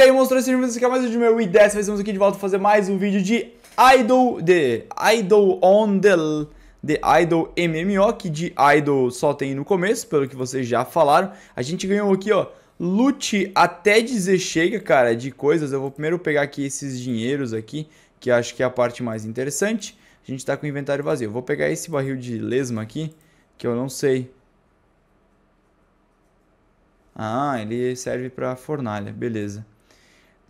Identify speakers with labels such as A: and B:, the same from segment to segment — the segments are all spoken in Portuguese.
A: E aí, monstros, sejam bem-vindos aqui a mais um de meu E10. Estamos aqui de volta para fazer mais um vídeo de Idol, de Idol on the, de Idol MMO, que de Idol só tem no começo, pelo que vocês já falaram. A gente ganhou aqui, ó, loot até dizer chega, cara, de coisas. Eu vou primeiro pegar aqui esses dinheiros aqui, que acho que é a parte mais interessante. A gente tá com o inventário vazio. Eu vou pegar esse barril de lesma aqui, que eu não sei. Ah, ele serve pra fornalha, beleza.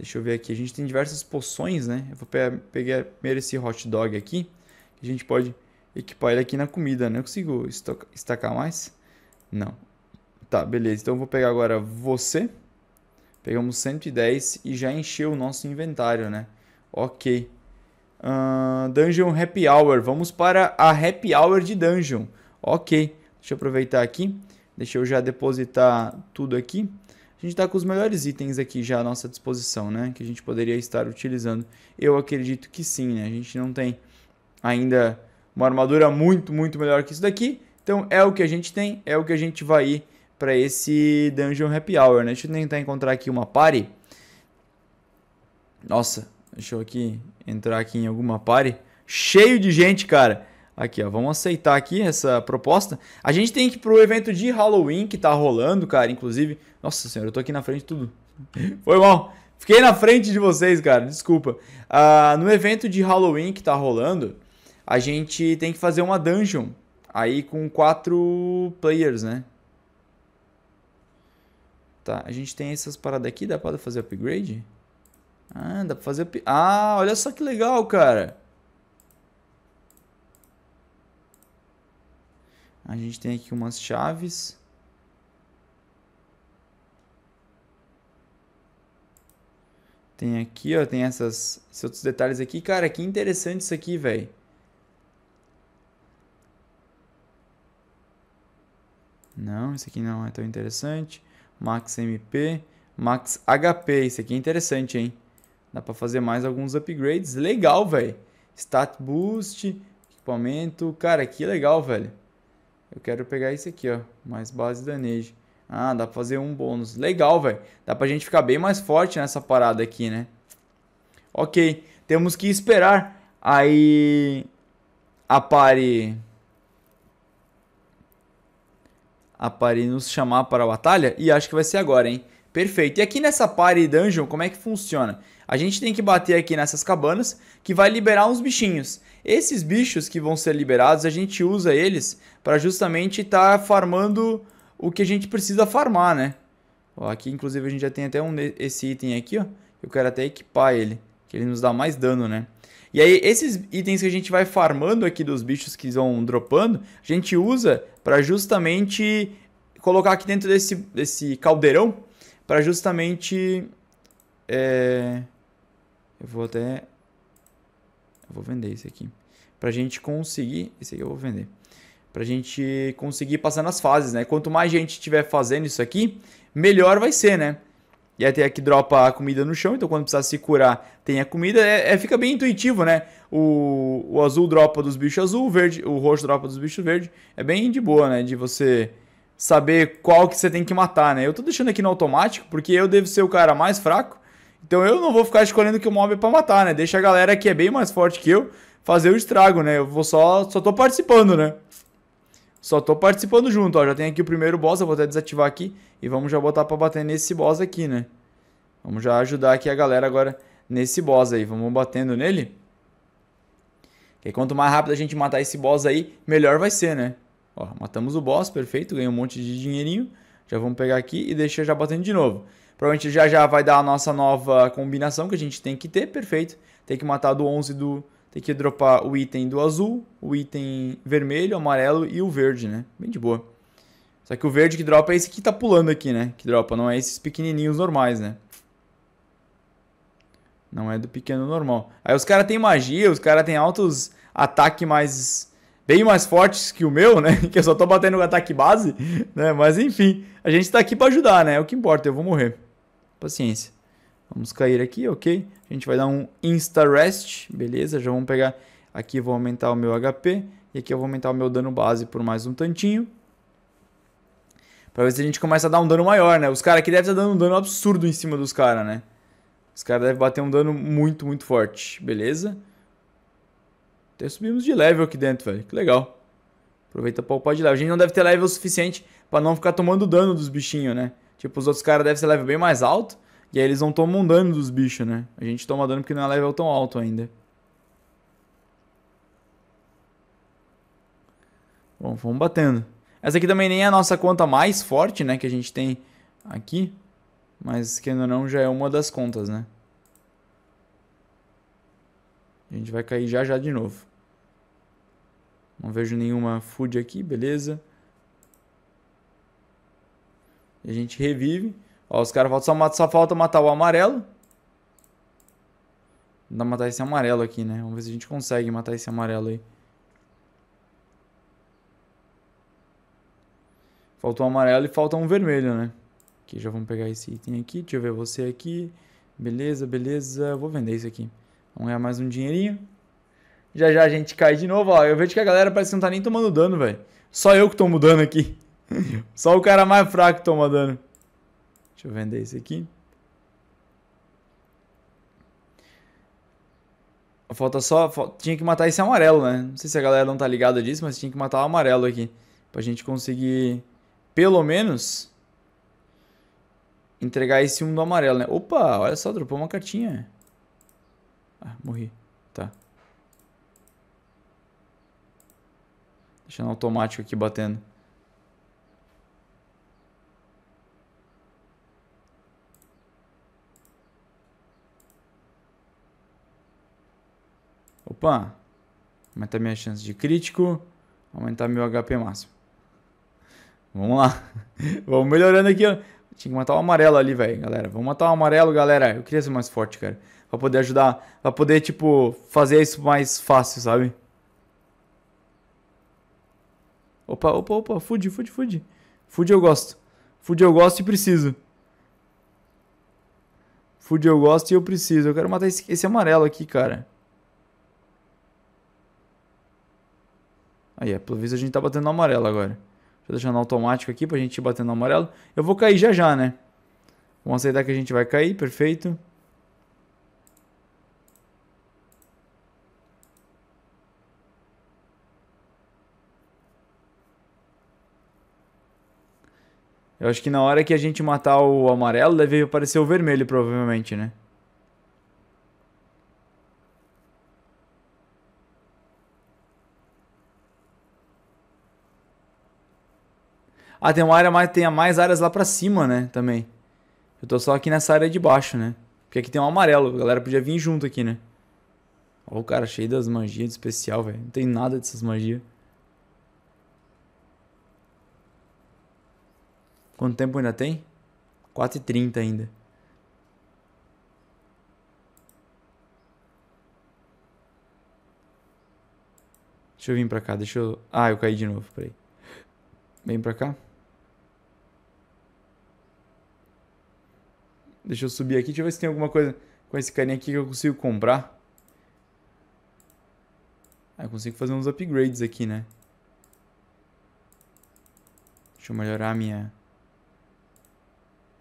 A: Deixa eu ver aqui. A gente tem diversas poções, né? Eu vou pegar primeiro esse hot dog aqui. a gente pode equipar ele aqui na comida, né? Eu consigo estacar mais? Não. Tá, beleza. Então eu vou pegar agora você. Pegamos 110 e já encheu o nosso inventário, né? Ok. Uh, dungeon Happy Hour. Vamos para a Happy Hour de Dungeon. Ok. Deixa eu aproveitar aqui. Deixa eu já depositar tudo aqui a gente está com os melhores itens aqui já à nossa disposição, né? Que a gente poderia estar utilizando. Eu acredito que sim, né? A gente não tem ainda uma armadura muito, muito melhor que isso daqui. Então é o que a gente tem, é o que a gente vai ir para esse Dungeon Happy Hour, né? Deixa eu tentar encontrar aqui uma party. Nossa, deixa eu aqui entrar aqui em alguma party. Cheio de gente, cara. Aqui, ó, vamos aceitar aqui essa proposta. A gente tem que ir pro evento de Halloween que tá rolando, cara, inclusive. Nossa senhora, eu tô aqui na frente de tudo. Foi mal. Fiquei na frente de vocês, cara, desculpa. Uh, no evento de Halloween que tá rolando, a gente tem que fazer uma dungeon. Aí com quatro players, né? Tá, a gente tem essas paradas aqui, dá pra fazer upgrade? Ah, dá pra fazer... Ah, olha só que legal, cara. A gente tem aqui umas chaves. Tem aqui, ó, tem essas, esses outros detalhes aqui. Cara, que interessante isso aqui, velho. Não, isso aqui não é tão interessante. Max MP, Max HP, isso aqui é interessante, hein? Dá pra fazer mais alguns upgrades. Legal, velho. Stat Boost, equipamento. Cara, que legal, velho. Eu quero pegar esse aqui, ó. Mais base danage. Ah, dá pra fazer um bônus. Legal, velho. Dá pra gente ficar bem mais forte nessa parada aqui, né? Ok. Temos que esperar. Aí... A pare... A pare nos chamar para a batalha. E acho que vai ser agora, hein? Perfeito. E aqui nessa party dungeon, como é que funciona? A gente tem que bater aqui nessas cabanas, que vai liberar uns bichinhos. Esses bichos que vão ser liberados, a gente usa eles para justamente estar tá farmando o que a gente precisa farmar, né? Ó, aqui, inclusive, a gente já tem até um esse item aqui, ó. Eu quero até equipar ele, que ele nos dá mais dano, né? E aí, esses itens que a gente vai farmando aqui dos bichos que vão dropando, a gente usa para justamente colocar aqui dentro desse, desse caldeirão para justamente. É, eu vou até. Eu vou vender esse aqui. Para a gente conseguir. Esse aqui eu vou vender. Para a gente conseguir passar nas fases, né? Quanto mais gente estiver fazendo isso aqui, melhor vai ser, né? E até aqui dropa a comida no chão, então quando precisar se curar, tem a comida. É, é fica bem intuitivo, né? O, o azul dropa dos bichos azul, o, verde, o roxo dropa dos bichos verde. É bem de boa, né? De você saber qual que você tem que matar, né? Eu tô deixando aqui no automático, porque eu devo ser o cara mais fraco, então eu não vou ficar escolhendo que o mob é pra matar, né? Deixa a galera que é bem mais forte que eu fazer o estrago, né? Eu vou só, só tô participando, né? Só tô participando junto, ó. Já tem aqui o primeiro boss, eu vou até desativar aqui. E vamos já botar pra bater nesse boss aqui, né? Vamos já ajudar aqui a galera agora nesse boss aí. Vamos batendo nele. Porque quanto mais rápido a gente matar esse boss aí, melhor vai ser, né? Ó, matamos o boss, perfeito, ganhei um monte de dinheirinho. Já vamos pegar aqui e deixar já batendo de novo. Provavelmente já já vai dar a nossa nova combinação que a gente tem que ter, perfeito. Tem que matar do 11 do... Tem que dropar o item do azul, o item vermelho, amarelo e o verde, né? Bem de boa. Só que o verde que dropa é esse que tá pulando aqui, né? Que dropa, não é esses pequenininhos normais, né? Não é do pequeno normal. Aí os caras têm magia, os caras têm altos ataques mais bem mais fortes que o meu, né? Que eu só tô batendo o ataque base, né? Mas enfim, a gente tá aqui para ajudar, né? É o que importa, eu vou morrer. Paciência. Vamos cair aqui, ok? A gente vai dar um insta rest, beleza? Já vamos pegar aqui, vou aumentar o meu HP e aqui eu vou aumentar o meu dano base por mais um tantinho. Pra ver se a gente começa a dar um dano maior, né? Os caras aqui devem estar tá dando um dano absurdo em cima dos caras, né? Os caras devem bater um dano muito, muito forte, beleza? Até subimos de level aqui dentro, velho. Que legal. Aproveita pra upar de level. A gente não deve ter level suficiente pra não ficar tomando dano dos bichinhos, né? Tipo, os outros caras devem ser level bem mais alto. E aí eles não tomam dano dos bichos, né? A gente toma dano porque não é level tão alto ainda. Bom, vamos batendo. Essa aqui também nem é a nossa conta mais forte, né? Que a gente tem aqui. Mas, querendo ou não, já é uma das contas, né? A gente vai cair já já de novo. Não vejo nenhuma food aqui, beleza. E a gente revive. Ó, os caras só, só falta matar o amarelo. Dá matar esse amarelo aqui, né? Vamos ver se a gente consegue matar esse amarelo aí. Faltou um amarelo e falta um vermelho, né? Aqui já vamos pegar esse item aqui. Deixa eu ver você aqui. Beleza, beleza. Vou vender isso aqui. Vamos ganhar mais um dinheirinho. Já já a gente cai de novo, ó. Eu vejo que a galera parece que não tá nem tomando dano, velho. Só eu que tomo dano aqui. Só o cara mais fraco toma dano. Deixa eu vender isso aqui. Falta só... tinha que matar esse amarelo, né? Não sei se a galera não tá ligada disso, mas tinha que matar o amarelo aqui. Pra gente conseguir, pelo menos, entregar esse um do amarelo, né? Opa, olha só, dropou uma cartinha. Ah, morri. Tá. Deixando automático aqui batendo. Opa! Aumentar minha chance de crítico. Aumentar meu HP máximo. Vamos lá. Vamos melhorando aqui, Tinha que matar o amarelo ali, velho, galera. Vamos matar o amarelo, galera. Eu queria ser mais forte, cara. Pra poder ajudar. Pra poder, tipo, fazer isso mais fácil, sabe? Opa, opa, opa, food, food, food. Food eu gosto. Food eu gosto e preciso. Food eu gosto e eu preciso. Eu quero matar esse, esse amarelo aqui, cara. Aí, é, pelo visto a gente tá batendo no amarelo agora. Deixa eu deixar no automático aqui pra gente ir batendo no amarelo. Eu vou cair já já, né? Vamos aceitar que a gente vai cair, perfeito. Eu acho que na hora que a gente matar o amarelo, deve aparecer o vermelho, provavelmente, né? Ah, tem uma área mais, tem mais áreas lá pra cima, né? Também. Eu tô só aqui nessa área de baixo, né? Porque aqui tem um amarelo. A galera podia vir junto aqui, né? Olha o cara cheio das magias de especial, velho. Não tem nada dessas magias. Quanto tempo ainda tem? 4h30 ainda. Deixa eu vir pra cá, deixa eu... Ah, eu caí de novo, peraí. Vem pra cá. Deixa eu subir aqui, deixa eu ver se tem alguma coisa com esse carinha aqui que eu consigo comprar. Ah, eu consigo fazer uns upgrades aqui, né? Deixa eu melhorar a minha...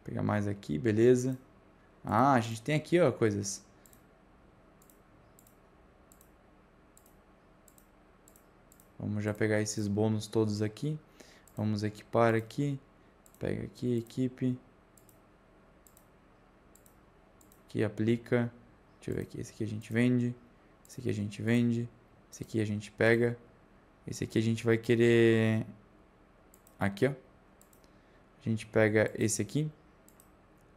A: Pegar mais aqui, beleza. Ah, a gente tem aqui, ó, coisas. Vamos já pegar esses bônus todos aqui. Vamos equipar aqui. Pega aqui, equipe. Aqui aplica. Deixa eu ver aqui. Esse aqui a gente vende. Esse aqui a gente vende. Esse aqui a gente pega. Esse aqui a gente vai querer... Aqui, ó. A gente pega esse aqui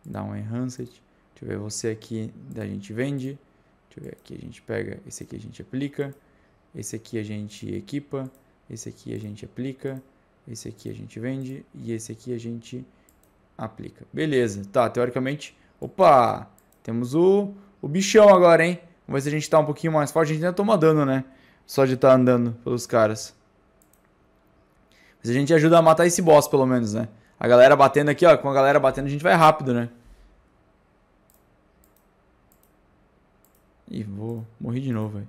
A: dá um enhanced. Deixa eu ver você aqui, da gente vende. Deixa eu ver aqui, a gente pega, esse aqui a gente aplica, esse aqui a gente equipa, esse aqui a gente aplica, esse aqui a gente vende e esse aqui a gente aplica. Beleza, tá, teoricamente, opa, temos o, o bichão agora, hein? Vamos ver se a gente tá um pouquinho mais forte, a gente ainda toma dano, né? Só de estar tá andando pelos caras. Mas a gente ajuda a matar esse boss, pelo menos, né? A galera batendo aqui, ó. Com a galera batendo, a gente vai rápido, né? Ih, vou Morri de novo, velho.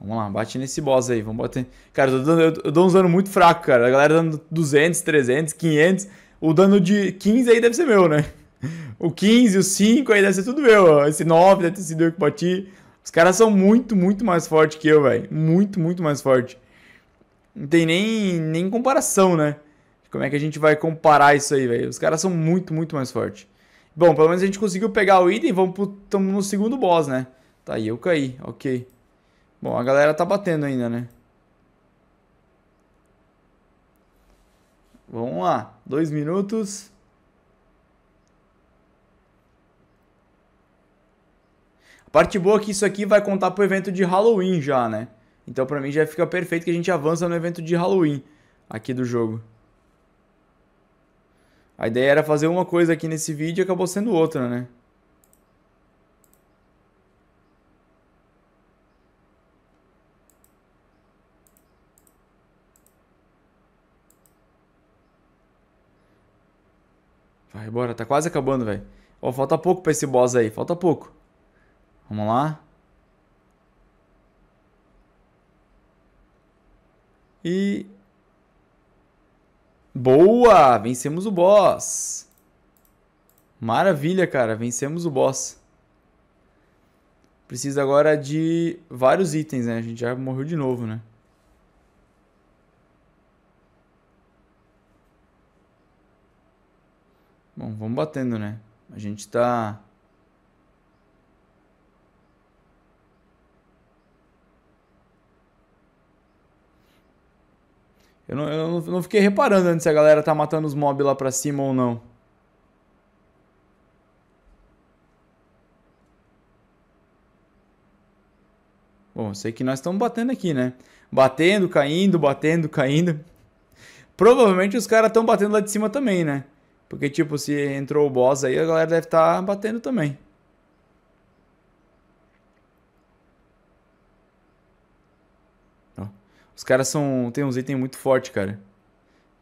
A: Vamos lá, bate nesse boss aí, vamos bater. Cara, eu, dou, eu, eu dou uns dano muito fraco, cara. A galera dando 200, 300, 500. O dano de 15 aí deve ser meu, né? O 15, o 5 aí deve ser tudo meu. Esse 9 deve ter sido eu que bati. Os caras são muito, muito mais fortes que eu, velho. Muito, muito mais forte. Não tem nem, nem comparação, né? Como é que a gente vai comparar isso aí, velho? Os caras são muito, muito mais fortes. Bom, pelo menos a gente conseguiu pegar o item. Vamos pro, tamo no segundo boss, né? Tá aí, eu caí. Ok. Bom, a galera tá batendo ainda, né? Vamos lá. Dois minutos. Parte boa é que isso aqui vai contar pro evento de Halloween já, né? Então pra mim já fica perfeito que a gente avança no evento de Halloween aqui do jogo. A ideia era fazer uma coisa aqui nesse vídeo e acabou sendo outra, né? Vai, bora. Tá quase acabando, velho. Ó, falta pouco pra esse boss aí. Falta pouco. Vamos lá. E. Boa! Vencemos o boss. Maravilha, cara. Vencemos o boss. Precisa agora de vários itens, né? A gente já morreu de novo, né? Bom, vamos batendo, né? A gente tá Eu não, eu não, fiquei reparando antes se a galera tá matando os mobs lá pra cima ou não. Bom, sei que nós estamos batendo aqui, né? Batendo, caindo, batendo, caindo. Provavelmente os caras estão batendo lá de cima também, né? Porque, tipo, se entrou o boss aí, a galera deve estar tá batendo também. Os caras são. Tem uns itens muito fortes, cara.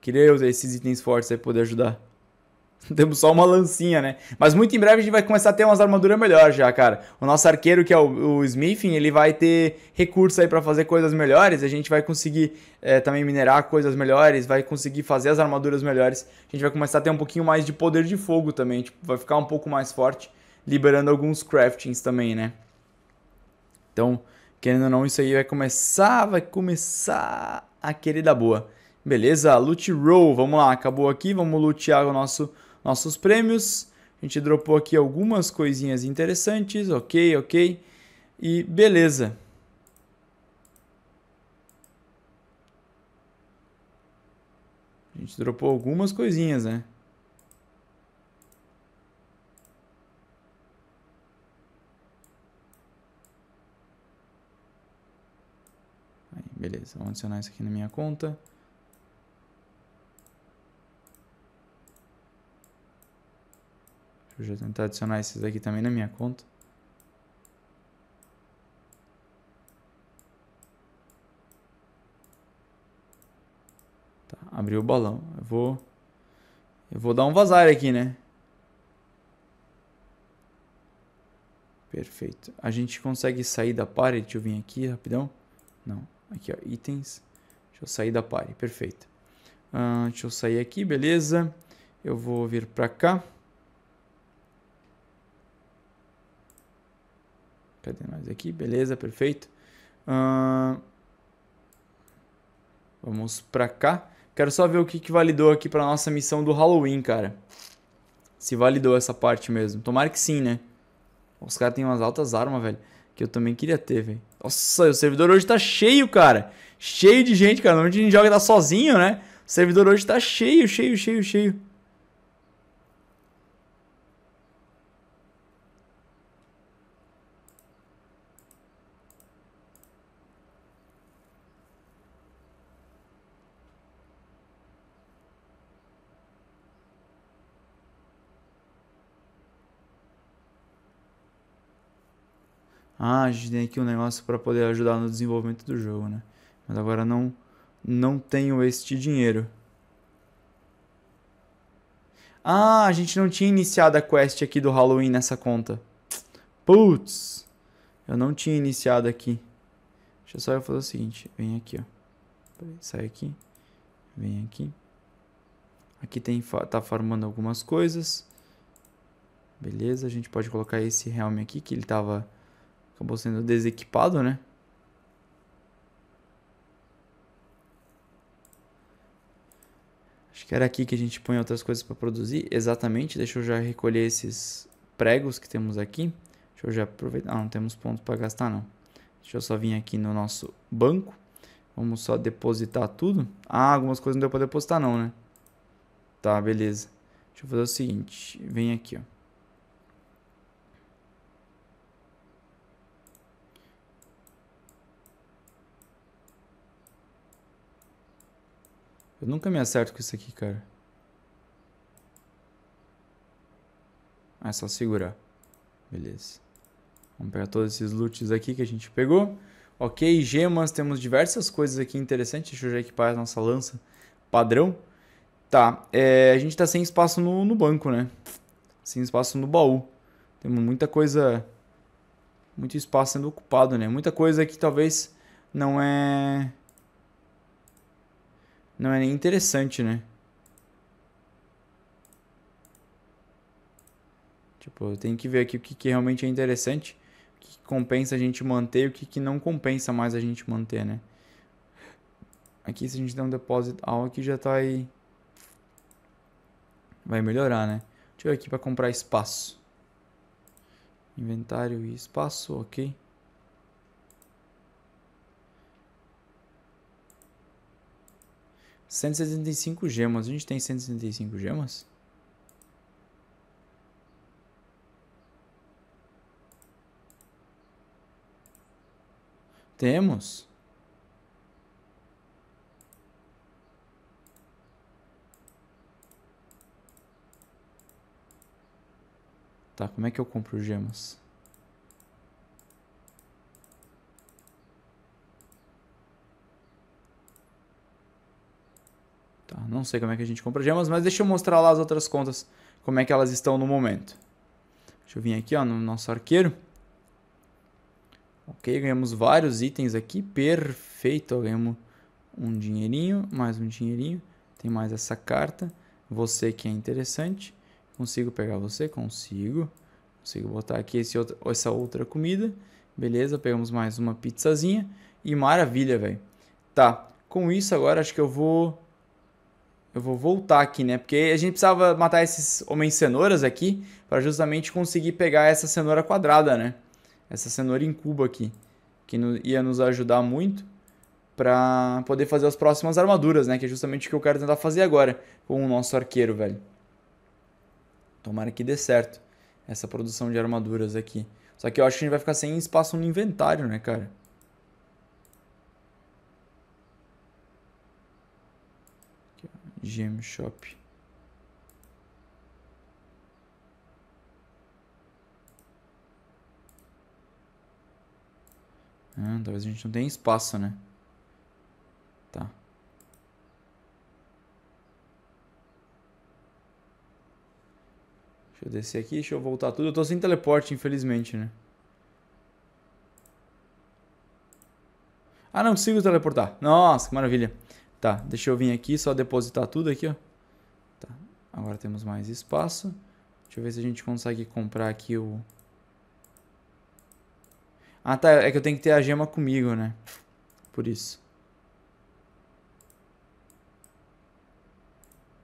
A: Queria usar esses itens fortes aí pra poder ajudar. Temos só uma lancinha, né? Mas muito em breve a gente vai começar a ter umas armaduras melhores já, cara. O nosso arqueiro, que é o, o Smithing, ele vai ter recurso aí para fazer coisas melhores. A gente vai conseguir é, também minerar coisas melhores, vai conseguir fazer as armaduras melhores. A gente vai começar a ter um pouquinho mais de poder de fogo também. Tipo, vai ficar um pouco mais forte, liberando alguns craftings também, né? Então, Querendo ou não, isso aí vai começar, vai começar a querer dar boa. Beleza, loot roll, vamos lá, acabou aqui, vamos lootear o nosso, nossos prêmios. A gente dropou aqui algumas coisinhas interessantes, ok, ok. E beleza. A gente dropou algumas coisinhas, né? Beleza, vamos adicionar isso aqui na minha conta. Deixa eu já tentar adicionar esses aqui também na minha conta. Tá, abriu o balão. Eu vou... Eu vou dar um vazar aqui, né? Perfeito. A gente consegue sair da party? Deixa eu vir aqui rapidão. Não. Aqui, ó, itens. Deixa eu sair da pare, perfeito. Uh, deixa eu sair aqui, beleza. Eu vou vir para cá. Cadê mais aqui? Beleza, perfeito. Uh, vamos para cá. Quero só ver o que, que validou aqui para nossa missão do Halloween, cara. Se validou essa parte mesmo. Tomara que sim, né? Os caras têm umas altas armas, velho. Que eu também queria ter, velho. Nossa, o servidor hoje tá cheio, cara. Cheio de gente, cara. Normalmente a gente joga tá sozinho, né? O servidor hoje tá cheio, cheio, cheio, cheio. ah, a gente tem aqui um negócio para poder ajudar no desenvolvimento do jogo, né? Mas agora não não tenho este dinheiro. Ah, a gente não tinha iniciado a quest aqui do Halloween nessa conta. Putz. Eu não tinha iniciado aqui. Deixa eu só eu fazer o seguinte, vem aqui, ó. Sai aqui. Vem aqui. Aqui tem tá farmando algumas coisas. Beleza, a gente pode colocar esse realm aqui que ele tava Acabou sendo desequipado, né? Acho que era aqui que a gente põe outras coisas para produzir. Exatamente, deixa eu já recolher esses pregos que temos aqui. Deixa eu já aproveitar. Ah, não temos pontos para gastar, não. Deixa eu só vir aqui no nosso banco. Vamos só depositar tudo. Ah, algumas coisas não deu para depositar, não, né? Tá, beleza. Deixa eu fazer o seguinte. Vem aqui, ó. Eu nunca me acerto com isso aqui, cara. Ah, é só segurar. Beleza. Vamos pegar todos esses loots aqui que a gente pegou. Ok, gemas. Temos diversas coisas aqui interessantes. Deixa eu já equipar a nossa lança padrão. Tá, é, a gente tá sem espaço no, no banco, né? Sem espaço no baú. Temos muita coisa... Muito espaço sendo ocupado, né? Muita coisa que talvez não é... Não é nem interessante, né? Tipo, eu tenho que ver aqui o que, que realmente é interessante, o que compensa a gente manter e o que, que não compensa mais a gente manter, né? Aqui se a gente der um depósito all aqui já tá aí. Vai melhorar, né? Deixa eu ver aqui para comprar espaço. Inventário e espaço, ok. 175 gemas. A gente tem 175 gemas? Temos. Tá, como é que eu compro gemas? Não sei como é que a gente compra gemas, mas deixa eu mostrar lá as outras contas, como é que elas estão no momento. Deixa eu vir aqui ó, no nosso arqueiro. Ok, ganhamos vários itens aqui, perfeito. ganhamos um dinheirinho, mais um dinheirinho. Tem mais essa carta, você que é interessante. Consigo pegar você? Consigo. Consigo botar aqui esse outro, essa outra comida. Beleza, pegamos mais uma pizzazinha. E maravilha, velho. Tá, com isso agora acho que eu vou eu vou voltar aqui, né? Porque a gente precisava matar esses homens cenouras aqui para justamente conseguir pegar essa cenoura quadrada, né? Essa cenoura em cubo aqui, que no, ia nos ajudar muito para poder fazer as próximas armaduras, né? Que é justamente o que eu quero tentar fazer agora com o nosso arqueiro, velho. Tomara que dê certo essa produção de armaduras aqui. Só que eu acho que a gente vai ficar sem espaço no inventário, né, cara? GM Shop. Ah, talvez a gente não tenha espaço, né? Tá. Deixa eu descer aqui, deixa eu voltar tudo. Eu tô sem teleporte, infelizmente, né? Ah, não consigo teleportar. Nossa, que maravilha. Tá, deixa eu vir aqui, só depositar tudo aqui, ó. Tá, agora temos mais espaço. Deixa eu ver se a gente consegue comprar aqui o... Ah, tá, é que eu tenho que ter a gema comigo, né? Por isso.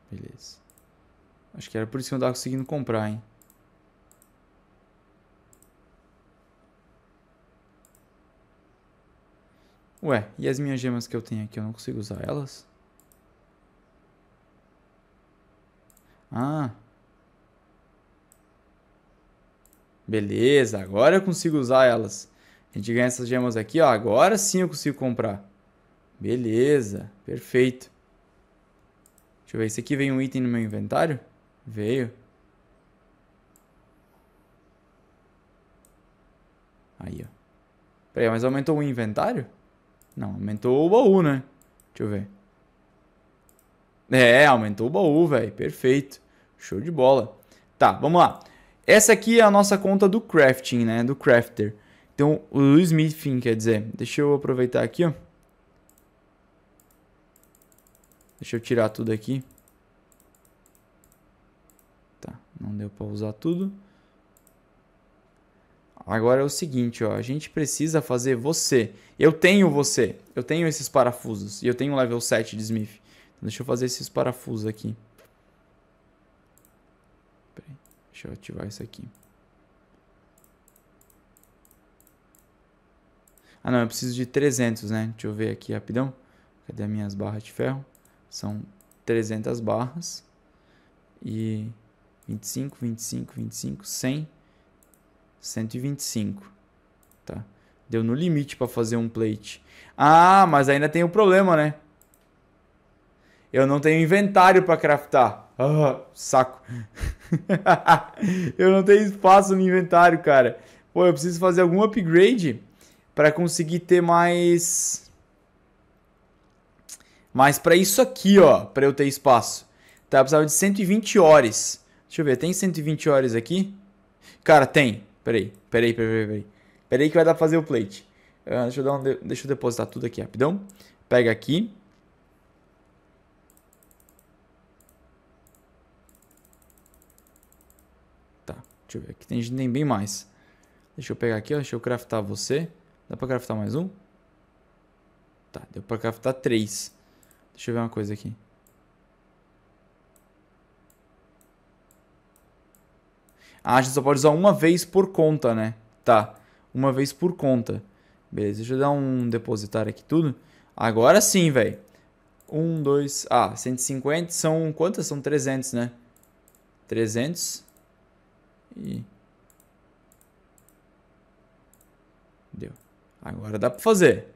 A: Beleza. Acho que era por isso que eu não tava conseguindo comprar, hein? Ué, e as minhas gemas que eu tenho aqui, eu não consigo usar elas? Ah. Beleza, agora eu consigo usar elas. A gente ganha essas gemas aqui, ó. Agora sim eu consigo comprar. Beleza, perfeito. Deixa eu ver, esse aqui veio um item no meu inventário? Veio. Aí, ó. Peraí, mas aumentou o inventário? Não, aumentou o baú, né? Deixa eu ver. É, aumentou o baú, velho. Perfeito. Show de bola. Tá, vamos lá. Essa aqui é a nossa conta do crafting, né? Do crafter. Então, o smithing, quer dizer. Deixa eu aproveitar aqui, ó. Deixa eu tirar tudo aqui. Tá, não deu pra usar tudo. Agora é o seguinte, ó, a gente precisa fazer você. Eu tenho você. Eu tenho esses parafusos e eu tenho o level 7 de Smith. Então, deixa eu fazer esses parafusos aqui. aí, deixa eu ativar isso aqui. Ah, não, eu preciso de 300, né? Deixa eu ver aqui rapidão. Cadê as minhas barras de ferro? São 300 barras. E 25, 25, 25, 100. 125. Tá. Deu no limite para fazer um plate. Ah, mas ainda tem o um problema, né? Eu não tenho inventário para craftar. Ah, saco. eu não tenho espaço no inventário, cara. Pô, eu preciso fazer algum upgrade para conseguir ter mais... mais para isso aqui, ó, para eu ter espaço. Tá, eu precisava de 120 horas. Deixa eu ver, tem 120 horas aqui? Cara, tem. Peraí, peraí, peraí, peraí. Peraí que vai dar pra fazer o plate. Uh, deixa, eu dar um de... deixa eu depositar tudo aqui rapidão. Pega aqui. Tá, deixa eu ver. Aqui tem, nem bem mais. Deixa eu pegar aqui, ó. Deixa eu craftar você. Dá pra craftar mais um? Tá, deu pra craftar três. Deixa eu ver uma coisa aqui. Ah, a gente só pode usar uma vez por conta, né? Tá, uma vez por conta. Beleza, deixa eu dar um depositar aqui tudo. Agora sim, velho. Um, dois, ah, 150 são quantas? São 300, né? 300 e deu. Agora dá para fazer.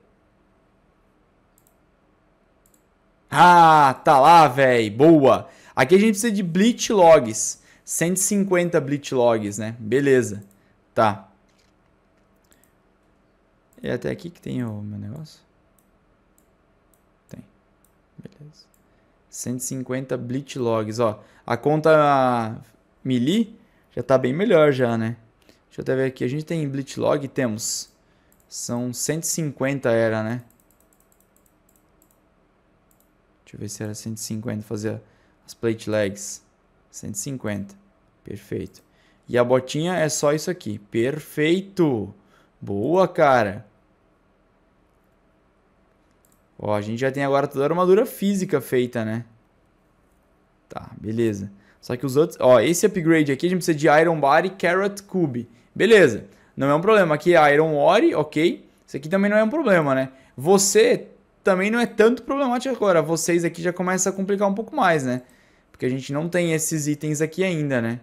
A: Ah, tá lá, velho. Boa. Aqui a gente precisa de bleach logs. 150 blitz logs, né? Beleza. Tá. E é até aqui que tem o meu negócio? Tem. Beleza. 150 blitz logs, ó. A conta mili já tá bem melhor já, né? Deixa eu até ver aqui. A gente tem blitz log, temos. São 150 era, né? Deixa eu ver se era 150 fazer as plate legs. 150. Perfeito. E a botinha é só isso aqui. Perfeito. Boa, cara. Ó, a gente já tem agora toda a armadura física feita, né? Tá, beleza. Só que os outros... Ó, esse upgrade aqui a gente precisa de Iron Body Carrot Cube. Beleza. Não é um problema. Aqui é Iron Ore, ok. Isso aqui também não é um problema, né? Você também não é tanto problemático agora. Vocês aqui já começam a complicar um pouco mais, né? Porque a gente não tem esses itens aqui ainda, né?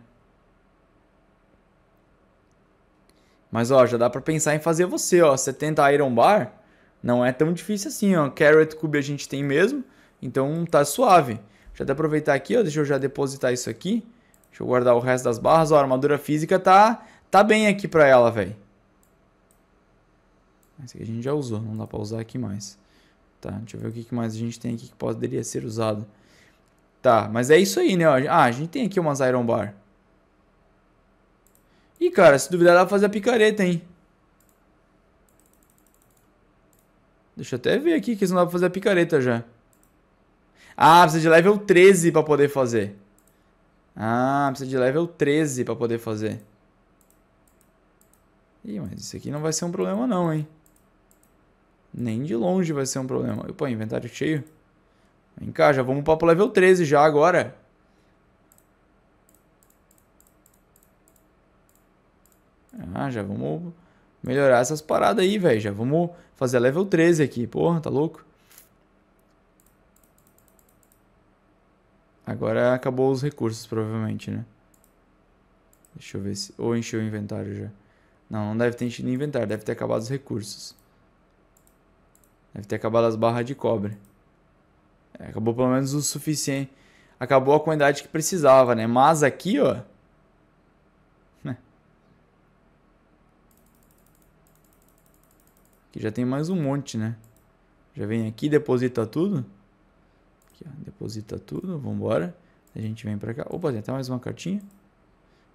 A: Mas, ó, já dá pra pensar em fazer você, ó. 70 Iron Bar não é tão difícil assim, ó. Carrot Cube a gente tem mesmo, então tá suave. Já dá pra aproveitar aqui, ó. Deixa eu já depositar isso aqui. Deixa eu guardar o resto das barras. Ó, a armadura física tá, tá bem aqui pra ela, velho. Essa aqui a gente já usou, não dá pra usar aqui mais. Tá, deixa eu ver o que mais a gente tem aqui que poderia ser usado. Tá, mas é isso aí, né? Ah, a gente tem aqui umas Iron Bar. Ih, cara, se duvidar dá pra fazer a picareta, hein? Deixa eu até ver aqui que isso não dá pra fazer a picareta já. Ah, precisa de level 13 pra poder fazer. Ah, precisa de level 13 pra poder fazer. Ih, mas isso aqui não vai ser um problema não, hein? Nem de longe vai ser um problema. Pô, inventário cheio. Vem cá, já vamos para o level 13 já agora. Ah, já vamos melhorar essas paradas aí, velho. Já vamos fazer level 13 aqui. Porra, tá louco? Agora acabou os recursos, provavelmente, né? Deixa eu ver se... Ou encheu o inventário já. Não, não deve ter enchido o inventário. Deve ter acabado os recursos. Deve ter acabado as barras de cobre. Acabou pelo menos o suficiente. Acabou a quantidade que precisava, né? Mas aqui, ó. Aqui já tem mais um monte, né? Já vem aqui, deposita tudo. Aqui, ó, deposita tudo, vambora. A gente vem pra cá. Opa, tem até mais uma cartinha.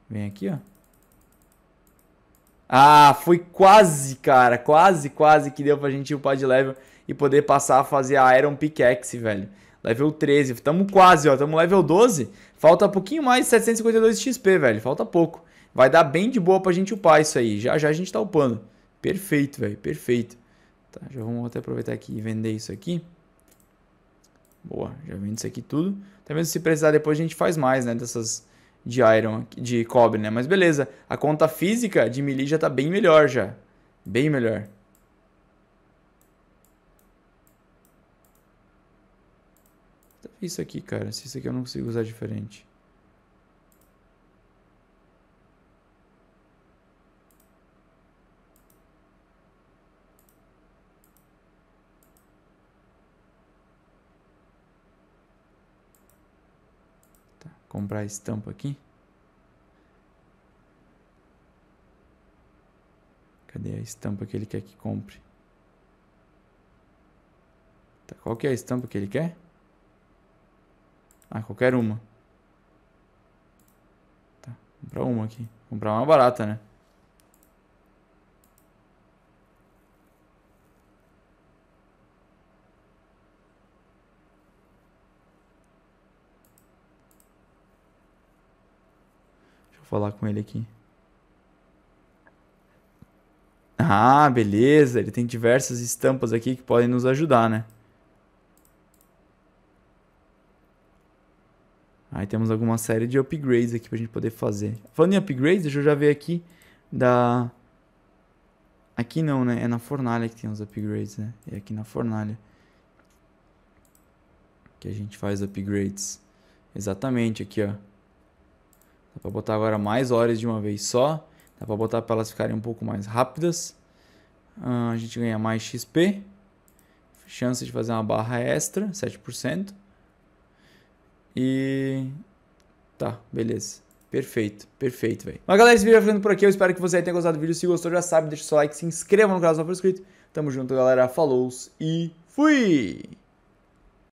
A: Vem aqui, ó. Ah, foi quase, cara. Quase, quase que deu pra gente upar de level e poder passar a fazer a Iron Pickaxe, velho. Level 13, tamo quase, ó, tamo level 12. Falta pouquinho mais de 752 XP, velho, falta pouco. Vai dar bem de boa pra gente upar isso aí, já já a gente tá upando. Perfeito, velho, perfeito. Tá, já vamos até aproveitar aqui e vender isso aqui. Boa, já vendo isso aqui tudo. Até mesmo se precisar depois a gente faz mais, né, dessas de iron, de cobre, né? Mas beleza, a conta física de melee já tá bem melhor já. Bem melhor. Isso aqui, cara. Se isso aqui eu não consigo usar diferente. Tá, comprar a estampa aqui. Cadê a estampa que ele quer que compre? Tá, qual que é a estampa que ele quer? Ah, qualquer uma. Tá, vou comprar uma aqui. comprar uma barata, né? Deixa eu falar com ele aqui. Ah, beleza. Ele tem diversas estampas aqui que podem nos ajudar, né? Aí temos alguma série de upgrades aqui pra gente poder fazer. Falando em upgrades, deixa eu já ver aqui da... Aqui não, né? É na fornalha que tem os upgrades, né? É aqui na fornalha que a gente faz upgrades. Exatamente, aqui, ó. Dá pra botar agora mais horas de uma vez só. Dá pra botar pra elas ficarem um pouco mais rápidas. Uh, a gente ganha mais XP. Chance de fazer uma barra extra, 7%. E tá, beleza. Perfeito, perfeito, velho. Mas galera, esse vídeo vai ficando por aqui. Eu espero que você tenha gostado do vídeo. Se gostou, já sabe, deixa o seu like, se inscreva no canal se não for inscrito. Tamo junto, galera. Falou e fui!